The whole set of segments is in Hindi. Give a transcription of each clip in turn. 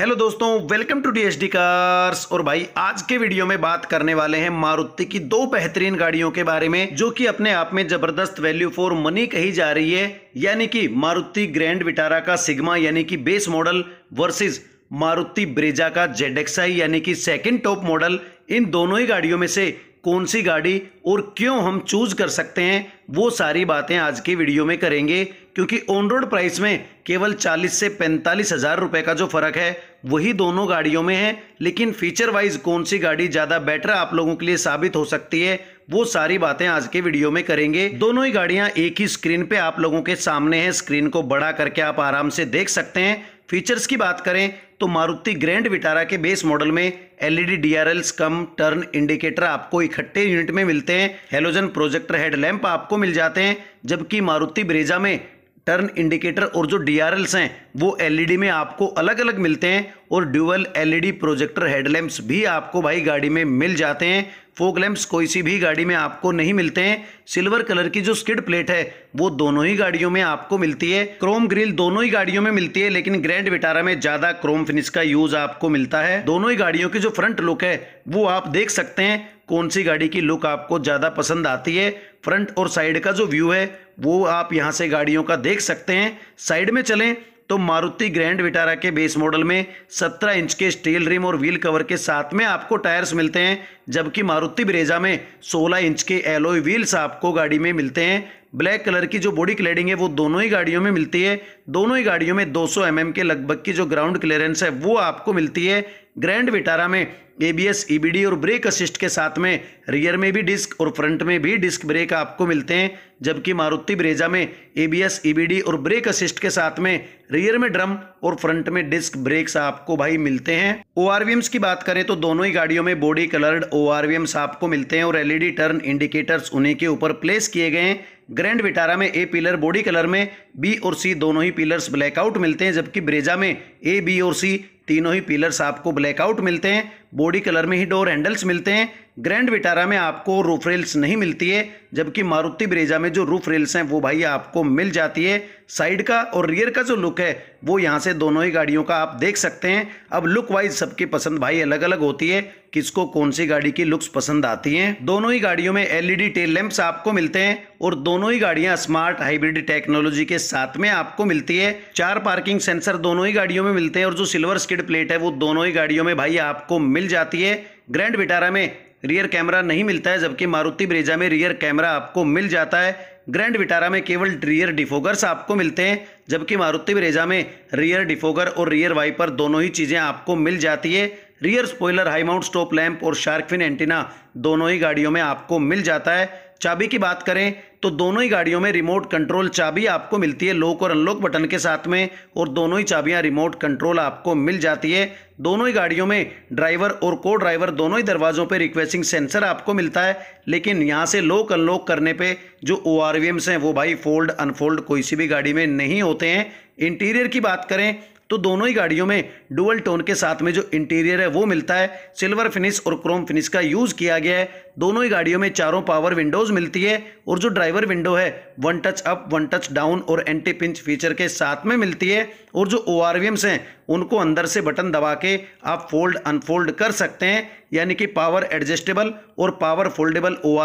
हेलो दोस्तों वेलकम टू डी कार्स और भाई आज के वीडियो में बात करने वाले हैं मारुति की दो बेहतरीन गाड़ियों के बारे में जो कि अपने आप में जबरदस्त वैल्यू फॉर मनी कही जा रही है यानी कि मारुति ग्रैंड विटारा का सिग्मा यानी कि base model versus Maruti Brezza का जेड यानी कि सेकेंड टॉप मॉडल इन दोनों ही गाड़ियों में से कौन सी गाड़ी और क्यों हम चूज कर सकते हैं वो सारी बातें आज की वीडियो में करेंगे क्योंकि ऑन रोड प्राइस में केवल 40 से पैंतालीस हज़ार रुपए का जो फ़र्क है वही दोनों गाड़ियों में है लेकिन फीचर वाइज कौन सी गाड़ी ज़्यादा बेटर आप लोगों के लिए साबित हो सकती है वो सारी बातें आज के वीडियो में करेंगे दोनों ही गाड़ियां एक ही स्क्रीन पे आप लोगों के सामने है स्क्रीन को बड़ा करके आप आराम से देख सकते हैं फीचर्स की बात करें तो मारुति ग्रैंड विटारा के बेस मॉडल में LED DRLs cum turn indicator आपको इकट्ठे यूनिट में मिलते हैं हेलोजन प्रोजेक्टर हेडलैम्प आपको मिल जाते हैं जबकि मारुति ब्रेजा में टर्न इंडिकेटर और जो डीआरएल्स हैं वो एलईडी e में आपको अलग अलग मिलते हैं और dual LED e projector headlamps भी आपको भाई गाड़ी में मिल जाते हैं फोक लैम्प्स कोई सी भी गाड़ी में आपको नहीं मिलते हैं सिल्वर कलर की जो स्किड प्लेट है वो दोनों ही गाड़ियों में आपको मिलती है क्रोम ग्रिल दोनों ही गाड़ियों में मिलती है लेकिन ग्रैंड विटारा में ज्यादा क्रोम फिनिश का यूज आपको मिलता है दोनों ही गाड़ियों की जो फ्रंट लुक है वो आप देख सकते हैं कौन सी गाड़ी की लुक आपको ज्यादा पसंद आती है फ्रंट और साइड का जो व्यू है वो आप यहाँ से गाड़ियों का देख सकते हैं साइड में चलें तो मारुति ग्रैंड विटारा के बेस मॉडल में 17 इंच के स्टील रिम और व्हील कवर के साथ में आपको टायर्स मिलते हैं जबकि मारुति ब्रेजा में 16 इंच के एलोई व्हील्स आपको गाड़ी में मिलते हैं ब्लैक कलर की जो बॉडी क्लेडिंग है वो दोनों ही गाड़ियों में मिलती है दोनों ही गाड़ियों में 200 mm के लगभग की जो ग्राउंड क्लियरेंस है वो आपको मिलती है ग्रैंड विटारा में एबीएस ईबीडी e और ब्रेक असिस्ट के साथ में रियर में भी डिस्क और फ्रंट में भी डिस्क ब्रेक आपको मिलते हैं जबकि मारुति ब्रेजा में एबीएस ईबीडी e और ब्रेक असिस्ट के साथ में रियर में ड्रम और फ्रंट में डिस्क ब्रेक्स आपको भाई मिलते हैं ओ की बात करें तो दोनों ही गाड़ियों में बॉडी कलर्ड ओ आपको मिलते हैं और एलईडी टर्न इंडिकेटर्स उन्हीं के ऊपर प्लेस किए गए हैं ग्रैंड विटारा में ए पिलर बॉडी कलर में बी और सी दोनों ही पिलर्स ब्लैकआउट मिलते हैं जबकि ब्रेजा में ए बी और सी तीनों ही पिलर्स आपको ब्लैकआउट मिलते हैं बॉडी कलर में ही डोर हैंडल्स मिलते हैं ग्रैंड विटारा में आपको रूफ रेल्स नहीं मिलती है जबकि मारुति ब्रेजा में जो रूफ रेल्स हैं वो भाई आपको मिल जाती है साइड का और रियर का जो लुक है वो यहाँ से दोनों ही गाड़ियों का आप देख सकते हैं अब लुक वाइज सबकी पसंद भाई अलग अलग होती है किसको कौन सी गाड़ी की लुक्स पसंद आती हैं दोनों ही गाड़ियों में एलईडी टेल लैंप्स आपको मिलते हैं और दोनों ही गाड़ियां स्मार्ट हाइब्रिड टेक्नोलॉजी के साथ में आपको मिलती है चार पार्किंग सेंसर दोनों ही गाड़ियों में मिलते हैं और जो सिल्वर स्किड प्लेट है वो दोनों ही गाड़ियों में भाई आपको मिल मिल जाती है ग्रैंड विटारा में रियर कैमरा नहीं मिलता है जबकि मारुति ब्रेजा में रियर कैमरा आपको मिल जाता है ग्रैंड विटारा में केवल रियर डिफोगर्स आपको मिलते हैं जबकि मारुति ब्रेजा में रियर डिफोगर और रियर वाइपर दोनों ही चीज़ें आपको मिल जाती है rear spoiler high mount stop lamp और शार्कफिन एंटीना दोनों ही गाड़ियों में आपको मिल जाता है चाबी की बात करें तो दोनों ही गाड़ियों में रिमोट कंट्रोल चाबी आपको मिलती है लॉक और अनलॉक बटन के साथ में और दोनों ही चाबियां रिमोट कंट्रोल आपको मिल जाती है दोनों ही गाड़ियों में ड्राइवर और को ड्राइवर दोनों ही दरवाज़ों पर रिक्वेस्टिंग सेंसर आपको मिलता है लेकिन यहाँ से लॉक अनलॉक करने पर जो ओ हैं वो भाई फोल्ड अनफोल्ड कोई सी भी गाड़ी में नहीं होते हैं इंटीरियर की बात करें तो दोनों ही गाड़ियों में डुअल टोन के साथ में जो इंटीरियर है वो मिलता है सिल्वर फिनिश और क्रोम फिनिश का यूज़ किया गया है दोनों ही गाड़ियों में चारों पावर विंडोज़ मिलती है और जो ड्राइवर विंडो है one touch up one touch down और एंटी पिंच फीचर के साथ में मिलती है और जो ओ हैं उनको अंदर से बटन दबा के आप फोल्ड अनफोल्ड कर सकते हैं यानी कि पावर एडजस्टेबल और पावर फोल्डेबल ओ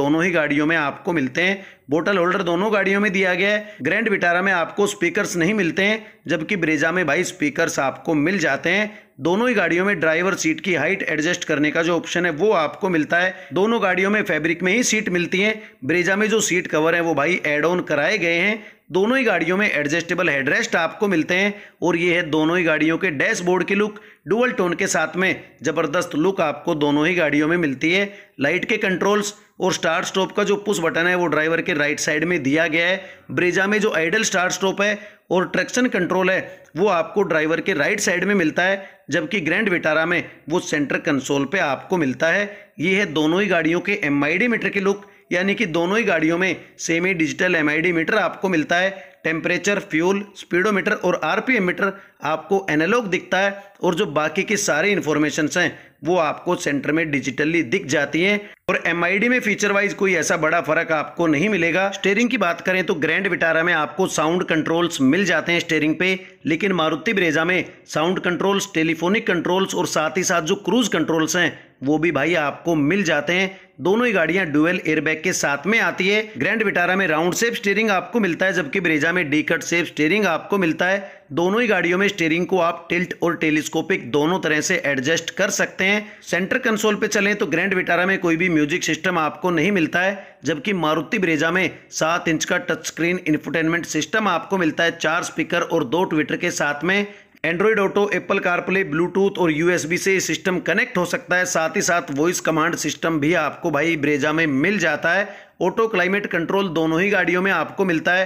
दोनों ही गाड़ियों में आपको मिलते हैं बोटल होल्डर दोनों गाड़ियों में दिया गया है ग्रैंड विटारा में आपको स्पीकर्स नहीं मिलते हैं जबकि ब्रेजा में भाई स्पीकर्स आपको मिल जाते हैं दोनों ही गाड़ियों में ड्राइवर सीट की हाइट एडजस्ट करने का जो ऑप्शन है वो आपको मिलता है दोनों गाड़ियों में फैब्रिक में ही सीट मिलती है ब्रेजा में जो सीट कवर है वो भाई एड ऑन कराए गए हैं दोनों ही गाड़ियों में एडजस्टेबल हेडरेस्ट आपको मिलते हैं और ये है दोनों ही गाड़ियों के डैशबोर्ड की लुक डुअल टोन के साथ में ज़बरदस्त लुक आपको दोनों ही गाड़ियों में मिलती है लाइट के कंट्रोल्स और स्टार्ट स्टॉप का जो पुश बटन है वो ड्राइवर के राइट साइड में दिया गया है ब्रेजा में जो आइडल स्टार्ट स्टॉप है और ट्रैक्शन कंट्रोल है वो आपको ड्राइवर के राइट साइड में मिलता है जबकि ग्रैंड विटारा में वो सेंटर कंसोल पे आपको मिलता है ये है दोनों ही गाड़ियों के एम मीटर के लुक यानी कि दोनों ही गाड़ियों में सेमी डिजिटल एम मीटर आपको मिलता है टेम्परेचर फ्यूल स्पीडोमीटर और आरपीएम मीटर आपको एनालॉग दिखता है और जो बाकी की सारी इन्फॉर्मेशंस हैं वो आपको सेंटर में डिजिटली दिख जाती हैं और एम में फीचर वाइज कोई ऐसा बड़ा फर्क आपको नहीं मिलेगा स्टेयरिंग की बात करें तो ग्रैंड विटारा में आपको साउंड कंट्रोल्स मिल जाते हैं स्टेयरिंग पे लेकिन मारुति ब्रेजा में साउंड कंट्रोल्स टेलीफोनिक कंट्रोल्स और साथ ही साथ जो क्रूज कंट्रोल्स हैं वो भी भाई आपको मिल जाते हैं दोनों ही गाड़ियां डुअल एयरबैग के साथ में आती है ग्रैंड विटारा में राउंड सेफ स्टेयरिंग आपको मिलता है जबकि ब्रेजा में डी कट सेफ स्टेयरिंग आपको मिलता है दोनों ही गाड़ियों में स्टेयरिंग को आप टिल्ट और टेलीस्कोपिक दोनों तरह से एडजस्ट कर सकते हैं सेंटर कंसोल पे चलें तो ग्रैंड विटारा में कोई भी म्यूजिक सिस्टम आपको नहीं मिलता है जबकि मारुति ब्रेजा में सात इंच का टच स्क्रीन इंफोटेनमेंट सिस्टम आपको मिलता है चार स्पीकर और दो ट्विटर के साथ में Android Auto Apple CarPlay Bluetooth और यूएसबी से सिस्टम कनेक्ट हो सकता है साथ ही साथ वॉइस कमांड सिस्टम भी आपको भाई ब्रेजा में मिल जाता है ऑटो क्लाइमेट कंट्रोल दोनों ही गाड़ियों में आपको मिलता है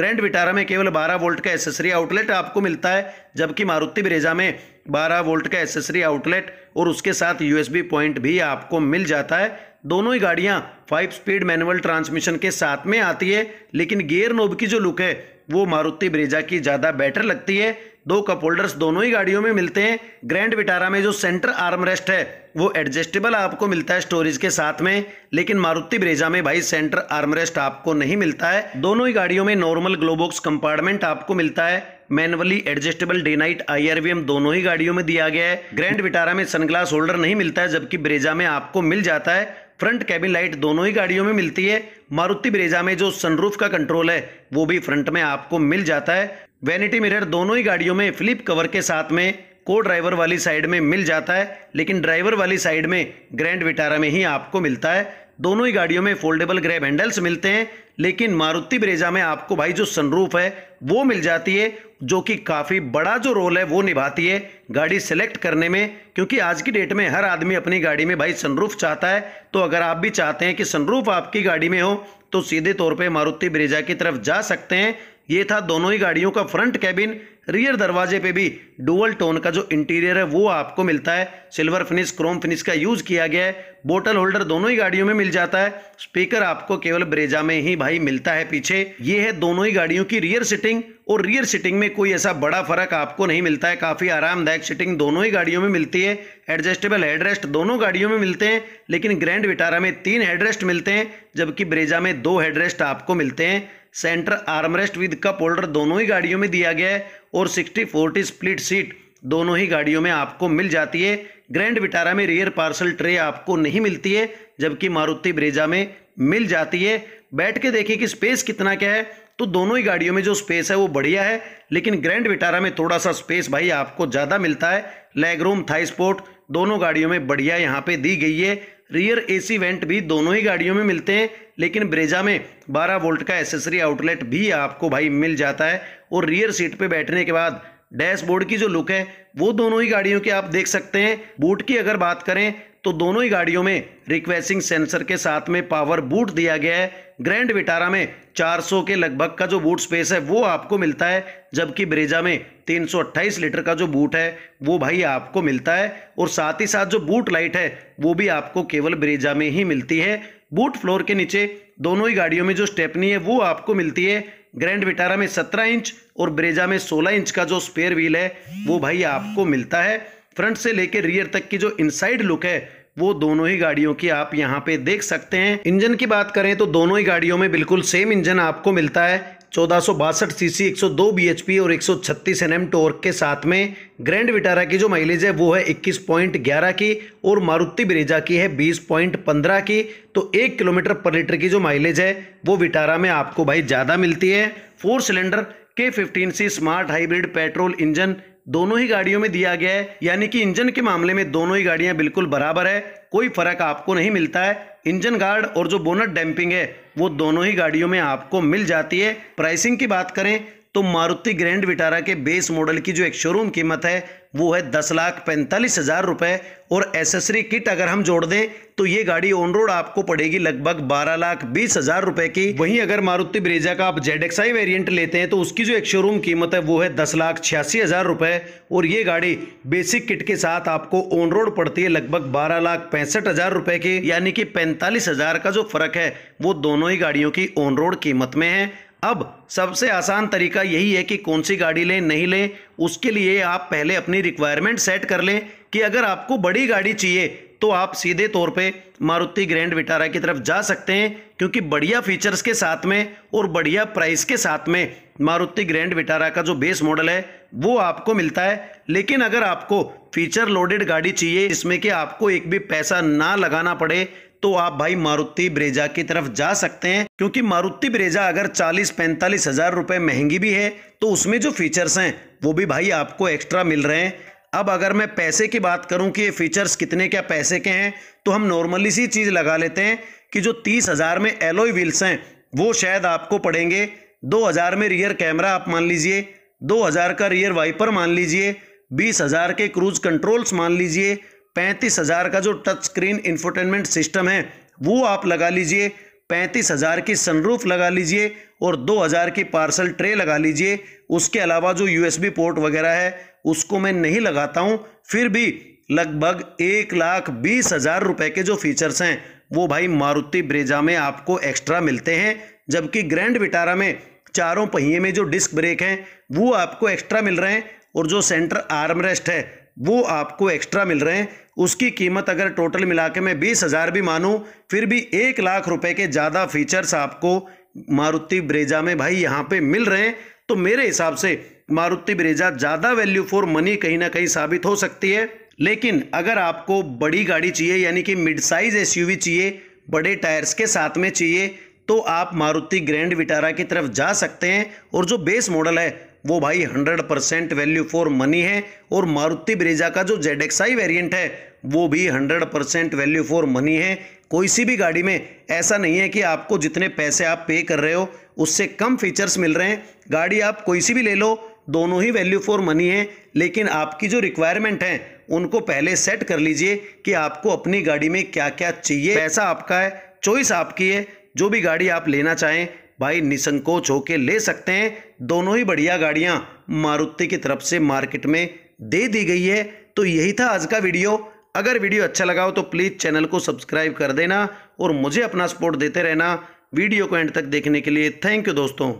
ग्रैंड विटारा में केवल 12 वोल्ट का एसेसरी आउटलेट आपको मिलता है जबकि मारुति ब्रेजा में 12 वोल्ट का एसेसरी आउटलेट और उसके साथ यूएसबी पॉइंट भी आपको मिल जाता है दोनों ही गाड़ियां फाइव स्पीड मैनुअल ट्रांसमिशन के साथ में आती है लेकिन गियर नोब की जो लुक है वो मारुति ब्रेजा की ज़्यादा बेटर लगती है दो कप होल्डर्स दोनों ही गाड़ियों में मिलते हैं ग्रैंड विटारा में जो सेंटर आर्म रेस्ट है वो एडजस्टेबल आपको मिलता है स्टोरेज के साथ में लेकिन मारुति ब्रेजा में भाई सेंटर आर्म रेस्ट आपको नहीं मिलता है दोनों ही गाड़ियों में नॉर्मल ग्लोबॉक्स कंपार्टमेंट आपको मिलता है manually adjustable day night IRVM दोनों ही गाड़ियों में दिया गया है ग्रैंड विटारा में सनग्लास होल्डर नहीं मिलता है जबकि ब्रेजा में आपको मिल जाता है फ्रंट कैबिन लाइट दोनों ही गाड़ियों में मिलती है मारुति ब्रेजा में जो सनरूफ का कंट्रोल है वो भी फ्रंट में आपको मिल जाता है वैनिटी मिरर दोनों ही गाड़ियों में फ्लिप कवर के साथ में को ड्राइवर वाली साइड में मिल जाता है लेकिन ड्राइवर वाली साइड में ग्रैंड विटारा में ही आपको मिलता है दोनों ही गाड़ियों में फोल्डेबल ग्रैब हैंडल्स मिलते हैं लेकिन मारुति ब्रेजा में आपको भाई जो सनरूफ है वो मिल जाती है जो कि काफ़ी बड़ा जो रोल है वो निभाती है गाड़ी सेलेक्ट करने में क्योंकि आज की डेट में हर आदमी अपनी गाड़ी में भाई सनरूफ चाहता है तो अगर आप भी चाहते हैं कि सनरूफ आपकी गाड़ी में हो तो सीधे तौर पे मारुति ब्रेजा की तरफ जा सकते हैं ये था दोनों ही गाड़ियों का फ्रंट कैबिन रियर दरवाजे पे भी डुअल टोन का जो इंटीरियर है वो आपको मिलता है सिल्वर फिनिश क्रोम फिनिश का यूज़ किया गया है बोटल होल्डर दोनों ही गाड़ियों में मिल जाता है स्पीकर आपको केवल ब्रेजा में ही भाई मिलता है पीछे ये है दोनों ही गाड़ियों की रियर सिटिंग और रियर सिटिंग में कोई ऐसा बड़ा फर्क आपको नहीं मिलता है काफ़ी आरामदायक सिटिंग दोनों ही गाड़ियों में मिलती है एडजस्टेबल हेडरेस्ट दोनों गाड़ियों में मिलते हैं लेकिन ग्रैंड विटारा में तीन हेडरेस्ट मिलते हैं जबकि ब्रेजा में दो हेडरेस्ट आपको मिलते हैं centre armrest with cup holder दोनों ही गाड़ियों में दिया गया है और सिक्सटी फोर्टी स्प्लिट सीट दोनों ही गाड़ियों में आपको मिल जाती है ग्रैंड विटारा में रियर पार्सल ट्रे आपको नहीं मिलती है जबकि मारुति ब्रेजा में मिल जाती है बैठ के देखिए कि स्पेस कितना क्या है तो दोनों ही गाड़ियों में जो स्पेस है वो बढ़िया है लेकिन ग्रैंड विटारा में थोड़ा सा स्पेस भाई आपको ज़्यादा मिलता है लेग रूम थाई स्पोर्ट दोनों गाड़ियों में बढ़िया यहाँ पे दी गई है रियर एसी वेंट भी दोनों ही गाड़ियों में मिलते हैं लेकिन ब्रेजा में 12 वोल्ट का एसेसरी आउटलेट भी आपको भाई मिल जाता है और रियर सीट पे बैठने के बाद डैशबोर्ड की जो लुक है वो दोनों ही गाड़ियों के आप देख सकते हैं बूट की अगर बात करें तो दोनों ही गाड़ियों में रिक्वेसिंग सेंसर के साथ में पावर बूट दिया गया है ग्रैंड विटारा में 400 के लगभग का जो बूट स्पेस है वो आपको मिलता है जबकि ब्रेजा में तीन लीटर का जो बूट है वो भाई आपको मिलता है और साथ ही साथ जो बूट लाइट है वो भी आपको केवल ब्रेजा में ही मिलती है बूट फ्लोर के नीचे दोनों ही गाड़ियों में जो स्टेपनी है वो आपको मिलती है ग्रैंड विटारा में सत्रह इंच और ब्रेजा में सोलह इंच का जो स्पेयर व्हील है वो भाई आपको मिलता है फ्रंट से लेकर रियर तक की जो इनसाइड लुक है वो दोनों ही गाड़ियों की आप यहाँ पे देख सकते हैं इंजन की बात करें तो दोनों ही गाड़ियों में बिल्कुल सेम इंजन आपको मिलता है चौदह सौ बासठ सी सी एक सौ दो बी एच पी और एक सौ छत्तीस एन एम टोर्क के साथ में ग्रैंड विटारा की जो माइलेज है वो है इक्कीस पॉइंट ग्यारह की और मारुति ब्रेजा की है बीस पॉइंट पंद्रह की तो एक किलोमीटर पर लीटर की जो माइलेज है वो विटारा में आपको भाई ज़्यादा मिलती है फोर सिलेंडर के fifteen C smart hybrid petrol engine दोनों ही गाड़ियों में दिया गया है यानी कि इंजन के मामले में दोनों ही गाड़ियां बिल्कुल बराबर है कोई फर्क आपको नहीं मिलता है इंजन गार्ड और जो बोनट डैम्पिंग है वो दोनों ही गाड़ियों में आपको मिल जाती है प्राइसिंग की बात करें तो मारुति ग्रैंड विटारा के बेस मॉडल की जो एक शोरूम कीमत है वो है दस लाख पैंतालीस हज़ार रुपए और एसेसरी किट अगर हम जोड़ दें तो ये गाड़ी ऑन रोड आपको पड़ेगी लगभग बारह लाख बीस हज़ार रुपए की वहीं अगर मारुति ब्रेजा का आप जेड एक्स आई वेरियंट लेते हैं तो उसकी जो एक शोरूम कीमत है वो है दस लाख छियासी हज़ार रुपए और ये गाड़ी बेसिक किट के साथ आपको ऑन रोड पड़ती है लगभग बारह लाख पैंसठ हज़ार रुपए की यानी कि पैंतालीस हज़ार का जो फ़र्क है वो दोनों ही गाड़ियों की ऑन रोड कीमत में है अब सबसे आसान तरीका यही है कि कौन सी गाड़ी लें नहीं लें उसके लिए आप पहले अपनी रिक्वायरमेंट सेट कर लें कि अगर आपको बड़ी गाड़ी चाहिए तो आप सीधे तौर पे मारुति ग्रैंड विटारा की तरफ जा सकते हैं क्योंकि बढ़िया फीचर्स के साथ में और बढ़िया प्राइस के साथ में मारुति ग्रैंड विटारा का जो बेस मॉडल है वो आपको मिलता है लेकिन अगर आपको फीचर लोडेड गाड़ी चाहिए जिसमें कि आपको एक भी पैसा ना लगाना पड़े तो आप भाई मारुति ब्रेजा की तरफ जा सकते हैं क्योंकि मारुति ब्रेजा अगर चालीस पैंतालीस हजार रुपए महंगी भी है तो उसमें जो फीचर्स हैं वो भी भाई आपको एक्स्ट्रा मिल रहे हैं अब अगर मैं पैसे की बात करूं कि ये फीचर्स कितने क्या पैसे के हैं तो हम नॉर्मली सी चीज़ लगा लेते हैं कि जो तीस हज़ार में एलोई व्हील्स हैं वो शायद आपको पड़ेंगे दो हज़ार में रियर कैमरा आप मान लीजिए दो हज़ार का रियर वाइपर मान लीजिए बीस हज़ार के क्रूज कंट्रोल्स मान लीजिए पैंतीस हज़ार का जो टच स्क्रीन इंफोटेनमेंट सिस्टम है वो आप लगा लीजिए पैंतीस हज़ार की सनरूफ लगा लीजिए और दो हज़ार की पार्सल ट्रे लगा लीजिए उसके अलावा जो यूएसबी पोर्ट वगैरह है उसको मैं नहीं लगाता हूँ फिर भी लगभग एक लाख बीस हज़ार रुपये के जो फीचर्स हैं वो भाई मारुति ब्रेजा में आपको एक्स्ट्रा मिलते हैं जबकि ग्रैंड विटारा में चारों पहिए में जो डिस्क ब्रेक हैं वो आपको एक्स्ट्रा मिल रहे हैं और जो सेंटर आर्मरेस्ट है वो आपको एक्स्ट्रा मिल रहे हैं उसकी कीमत अगर टोटल मिला के मैं बीस हज़ार भी मानूं फिर भी एक लाख रुपए के ज़्यादा फीचर्स आपको मारुति ब्रेजा में भाई यहाँ पे मिल रहे हैं तो मेरे हिसाब से मारुति ब्रेजा ज़्यादा वैल्यू फॉर मनी कहीं ना कहीं साबित हो सकती है लेकिन अगर आपको बड़ी गाड़ी चाहिए यानी कि मिड साइज एस चाहिए बड़े टायर्स के साथ में चाहिए तो आप मारुति ग्रैंड विटारा की तरफ जा सकते हैं और जो बेस मॉडल है वो भाई 100 परसेंट वैल्यू फॉर मनी है और मारुति ब्रेजा का जो जेड एक्साई वेरियंट है वो भी 100 परसेंट वैल्यू फॉर मनी है कोई सी भी गाड़ी में ऐसा नहीं है कि आपको जितने पैसे आप पे कर रहे हो उससे कम फीचर्स मिल रहे हैं गाड़ी आप कोई सी भी ले लो दोनों ही वैल्यू फॉर मनी है लेकिन आपकी जो रिक्वायरमेंट है उनको पहले सेट कर लीजिए कि आपको अपनी गाड़ी में क्या क्या चाहिए पैसा आपका है चॉइस आपकी है जो भी गाड़ी आप लेना चाहें भाई निसंकोच होके ले सकते हैं दोनों ही बढ़िया गाड़ियाँ मारुति की तरफ से मार्केट में दे दी गई है तो यही था आज का वीडियो अगर वीडियो अच्छा लगा हो तो प्लीज़ चैनल को सब्सक्राइब कर देना और मुझे अपना सपोर्ट देते रहना वीडियो को एंड तक देखने के लिए थैंक यू दोस्तों